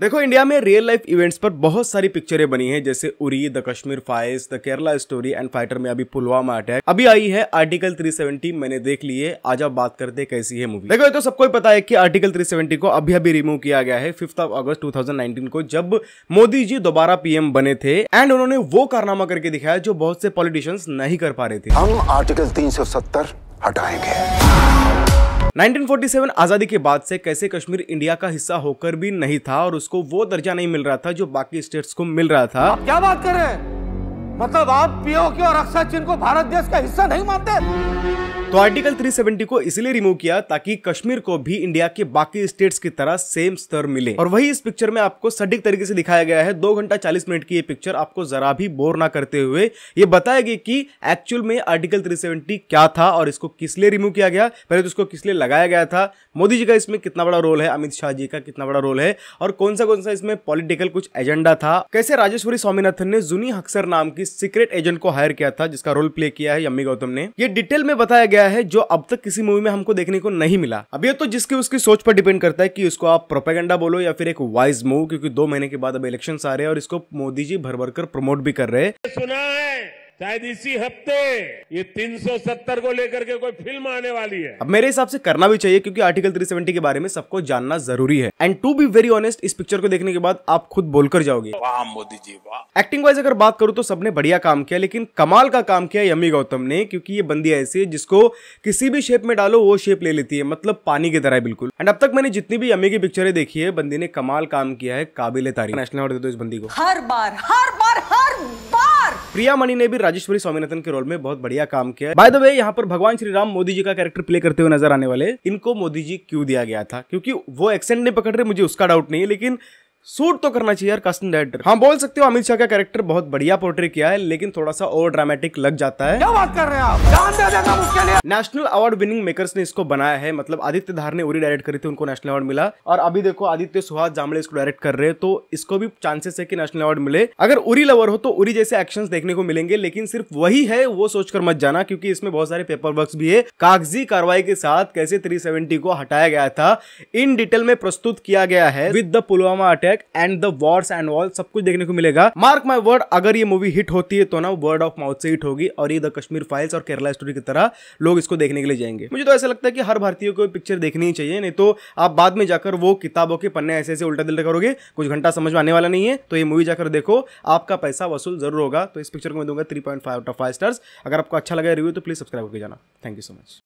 देखो इंडिया में real life events पर बहुत सारी पिक्चरें बनी हैं जैसे Uri the Kashmir files the Kerala story and fighter में अभी पुलवामा अटैक अभी आई है आर्टिकल 370 मैंने देख ली है आज आप बात करते हैं कैसी है मूवी देखो ये तो सबको पता है कि आर्टिकल 370 को अभी अभी रिमूव किया गया है फिफ्थ ऑफ अगस्त टू को जब मोदी जी दोबारा पीएम बने थे एंड उन्होंने वो कारनामा करके दिखाया जो बहुत से पॉलिटिशियंस नहीं कर पा रहे थे हम आर्टिकल तीन हटाएंगे 1947 आजादी के बाद से कैसे कश्मीर इंडिया का हिस्सा होकर भी नहीं था और उसको वो दर्जा नहीं मिल रहा था जो बाकी स्टेट्स को मिल रहा था क्या बात कर रहे हैं मतलब आप पीओके और अक्षर चिन्ह को भारत देश का हिस्सा नहीं मानते तो आर्टिकल 370 को इसलिए रिमूव किया ताकि कश्मीर को भी इंडिया के बाकी स्टेट्स की तरह सेम स्तर मिले और वही इस पिक्चर में आपको सटीक तरीके से दिखाया गया है दो घंटा चालीस मिनट की ये पिक्चर आपको जरा भी बोर ना करते हुए ये बताया गया कि एक्चुअल में आर्टिकल 370 क्या था और इसको किस लिए रिमूव किया गया पहले तो इसको किस लिए लगाया गया था मोदी जी का इसमें कितना बड़ा रोल है अमित शाह जी का कितना बड़ा रोल है और कौन सा कौन सा इसमें पॉलिटिकल कुछ एजेंडा था कैसे राजेश्वरी स्वामीनाथन ने जुनी हक्सर नाम की किसी सीक्रेट एजेंट को हायर किया था जिसका रोल प्ले किया है यम्मी गौतम ने ये डिटेल में बताया गया है जो अब तक किसी मूवी में हमको देखने को नहीं मिला अब ये तो जिसकी उसकी सोच पर डिपेंड करता है कि उसको आप प्रोपेगेंडा बोलो या फिर एक वाइज मूव क्योंकि दो महीने के बाद अब इलेक्शन आ रहे हैं और इसको मोदी जी भर भर कर प्रमोट भी कर रहे हैं सुना है शायद इसी हफ्ते ये 370 को लेकर के कोई फिल्म आने वाली है अब मेरे हिसाब से करना भी चाहिए क्योंकि आर्टिकल 370 के बारे में सबको जानना जरूरी है and to be very honest इस पिक्चर को देखने के बाद आप खुद बोलकर जाओगे वाह मोदी जी वाह एक्टिंग वाइज अगर बात करूँ तो सबने बढ़िया काम किया लेकिन कमाल का काम किया यमी गौतम ने क्योंकि ये बंदी ऐसी है जिसको किसी भी शेप में डालो वो शेप ले लेती है मतलब पानी की तरह बिल्कुल एंड अब तक मैंने जितनी भी यमी की पिक्चरें देखी है बंदी ने कमाल काम किया है काबिल तारीफ नेशनल अवार्ड दे दो इस बंदी को हर बार हर बार हर प्रिया मणि ने भी राजेश्वरी स्वामीनाथन के रोल में बहुत बढ़िया काम किया बाय द वे यहाँ पर भगवान श्री राम मोदी जी का कैरेक्टर प्ले करते हुए नजर आने वाले इनको मोदी जी क्यों दिया गया था क्योंकि वो एक्सेंट नहीं पकड़ रहे मुझे उसका डाउट नहीं है लेकिन सूट तो करना चाहिए यार कास्टिंग डायरेक्टर हाँ बोल सकते हो अमित शाह का कैरेक्टर बहुत बढ़िया पोर्ट्री किया है लेकिन थोड़ा सा ओवर ड्रामेटिक लग जाता है क्या बात कर रहे हैं आप नेशनल अवार्ड विनिंग मेकर्स ने इसको बनाया है मतलब आदित्य धार ने उरी डायरेक्ट करी थी उनको नेशनल अवार्ड मिला और अभी देखो आदित्य सुहास जामड़े इसको डायरेक्ट कर रहे हैं तो इसको भी चांसेस है की नेशनल अवार्ड मिले अगर उरी लवर हो तो उरी जैसे एक्शन देखने को मिलेंगे लेकिन सिर्फ वही है वो सोचकर मत जाना क्योंकि इसमें बहुत सारे पेपर वर्क भी है कागजी कार्रवाई के साथ कैसे थ्री को हटाया गया था इन डिटेल में प्रस्तुत किया गया है with the Pulwama attack back and the wars and wall सब कुछ देखने को मिलेगा मार्क माई वर्ड अगर ये मूवी हिट होती है तो ना वर्ड ऑफ माउथ से हिट होगी और ये द कश्मीर फाइल्स और केरला स्टोरी की तरह लोग इसको देखने के लिए जाएंगे मुझे तो ऐसा लगता है कि हर भारतीय को पिक्चर देखनी ही चाहिए नहीं तो आप बाद में जाकर वो किताबों के पन्ने ऐसे ऐसे उल्टा दिल्टा करोगे कुछ घंटा समझ में आने वाला नहीं है तो ये मूवी जाकर देखो आपका पैसा वसूल जरूर होगा तो इस पिक्चर को मैं दूंगा three point five out of five stars अगर आपको अच्छा लगा रिव्यू तो प्लीज सब्सक्राइब करके जाना थैंक यू सो मच